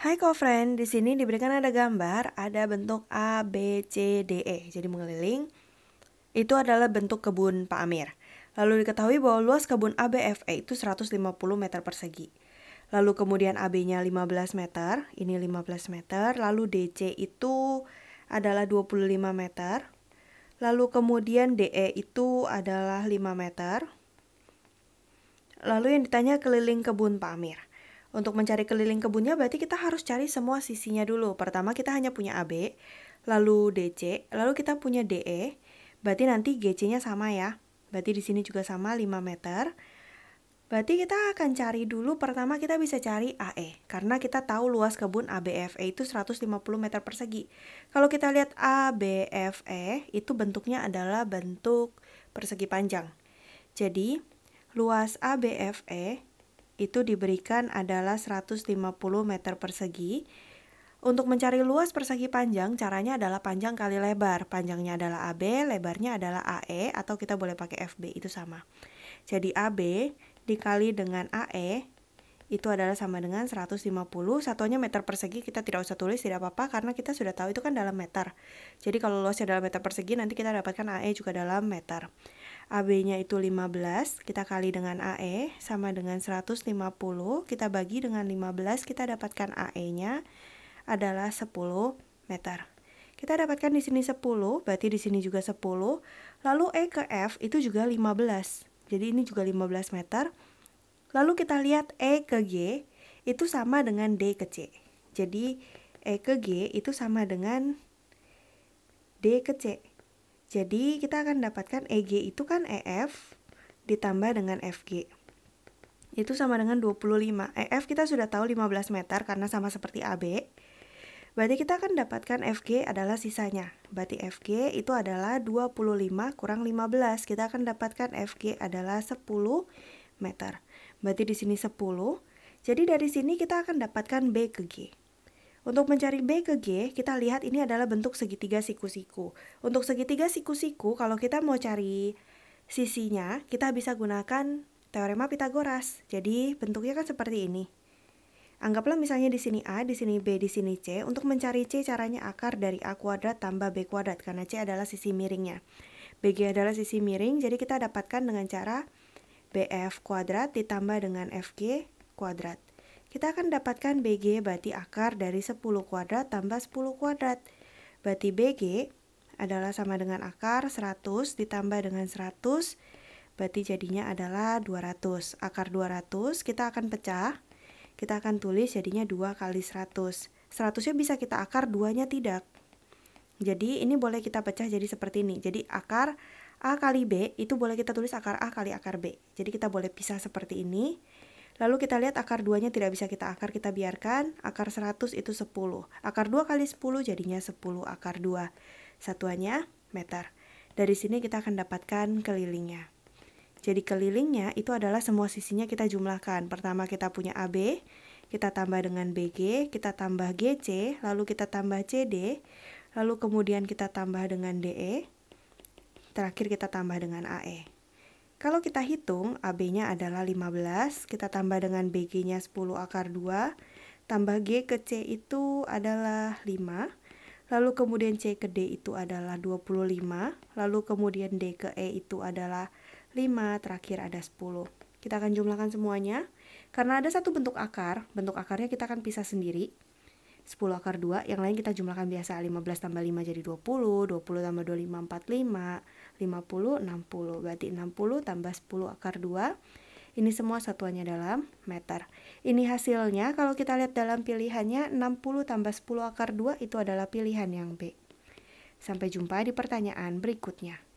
Hai co-friend, di sini diberikan ada gambar, ada bentuk A, B, C, D, E. Jadi mengeliling, itu adalah bentuk kebun Pak Amir. Lalu diketahui bahwa luas kebun ABFE itu 150 meter persegi. Lalu kemudian AB-nya 15 meter, ini 15 meter. Lalu DC itu adalah 25 meter. Lalu kemudian DE itu adalah 5 meter. Lalu yang ditanya keliling kebun Pak Amir. Untuk mencari keliling kebunnya berarti kita harus cari semua sisinya dulu. Pertama kita hanya punya AB, lalu DC, lalu kita punya DE. Berarti nanti GC-nya sama ya. Berarti di sini juga sama 5 meter. Berarti kita akan cari dulu pertama kita bisa cari AE karena kita tahu luas kebun ABFE itu 150 meter persegi. Kalau kita lihat ABFE itu bentuknya adalah bentuk persegi panjang. Jadi luas ABFE itu diberikan adalah 150 meter persegi. Untuk mencari luas persegi panjang, caranya adalah panjang kali lebar. Panjangnya adalah AB, lebarnya adalah AE, atau kita boleh pakai FB, itu sama. Jadi AB dikali dengan AE, itu adalah sama dengan 150. Satunya meter persegi kita tidak usah tulis, tidak apa-apa, karena kita sudah tahu itu kan dalam meter. Jadi kalau luasnya dalam meter persegi, nanti kita dapatkan AE juga dalam meter. AB-nya itu 15, kita kali dengan AE sama dengan 150, kita bagi dengan 15, kita dapatkan AE-nya adalah 10 meter. Kita dapatkan di sini 10, berarti di sini juga 10. Lalu E ke F itu juga 15. Jadi ini juga 15 meter. Lalu kita lihat E ke G itu sama dengan D ke C. Jadi E ke G itu sama dengan D ke C. Jadi kita akan dapatkan EG itu kan EF ditambah dengan FG. Itu sama dengan 25. EF kita sudah tahu 15 meter karena sama seperti AB. Berarti kita akan dapatkan FG adalah sisanya. Berarti FG itu adalah 25 kurang 15. Kita akan dapatkan FG adalah 10 meter. Berarti di sini 10. Jadi dari sini kita akan dapatkan B ke G. Untuk mencari B ke G, kita lihat ini adalah bentuk segitiga siku-siku. Untuk segitiga siku-siku, kalau kita mau cari sisinya, kita bisa gunakan teorema Pitagoras. Jadi, bentuknya kan seperti ini. Anggaplah misalnya di sini A, di sini B, di sini C. Untuk mencari C, caranya akar dari A kuadrat tambah B kuadrat, karena C adalah sisi miringnya. BG adalah sisi miring, jadi kita dapatkan dengan cara BF kuadrat ditambah dengan FG kuadrat. Kita akan dapatkan BG berarti akar dari 10 kuadrat tambah 10 kuadrat. Berarti BG adalah sama dengan akar 100 ditambah dengan 100 berarti jadinya adalah 200 akar 200 kita akan pecah kita akan tulis jadinya 2 kali 100 100 nya bisa kita akar 2 nya tidak jadi ini boleh kita pecah jadi seperti ini jadi akar A kali B itu boleh kita tulis akar A kali akar B jadi kita boleh pisah seperti ini Lalu kita lihat akar 2-nya tidak bisa kita akar, kita biarkan. Akar 100 itu 10. Akar 2 kali 10 jadinya 10 akar 2. Satuannya meter. Dari sini kita akan dapatkan kelilingnya. Jadi kelilingnya itu adalah semua sisinya kita jumlahkan. Pertama kita punya AB, kita tambah dengan BG, kita tambah GC, lalu kita tambah CD, lalu kemudian kita tambah dengan DE, terakhir kita tambah dengan AE. Kalau kita hitung, AB-nya adalah 15, kita tambah dengan BG-nya 10 akar 2, tambah G ke C itu adalah 5, lalu kemudian C ke D itu adalah 25, lalu kemudian D ke E itu adalah 5, terakhir ada 10. Kita akan jumlahkan semuanya. Karena ada satu bentuk akar, bentuk akarnya kita akan pisah sendiri. 10 akar 2, yang lain kita jumlahkan biasa 15 tambah 5 jadi 20, 20 tambah 25 45, 50, 60. Berarti 60 tambah 10 akar 2. Ini semua satuannya dalam meter. Ini hasilnya kalau kita lihat dalam pilihannya 60 tambah 10 akar 2 itu adalah pilihan yang B. Sampai jumpa di pertanyaan berikutnya.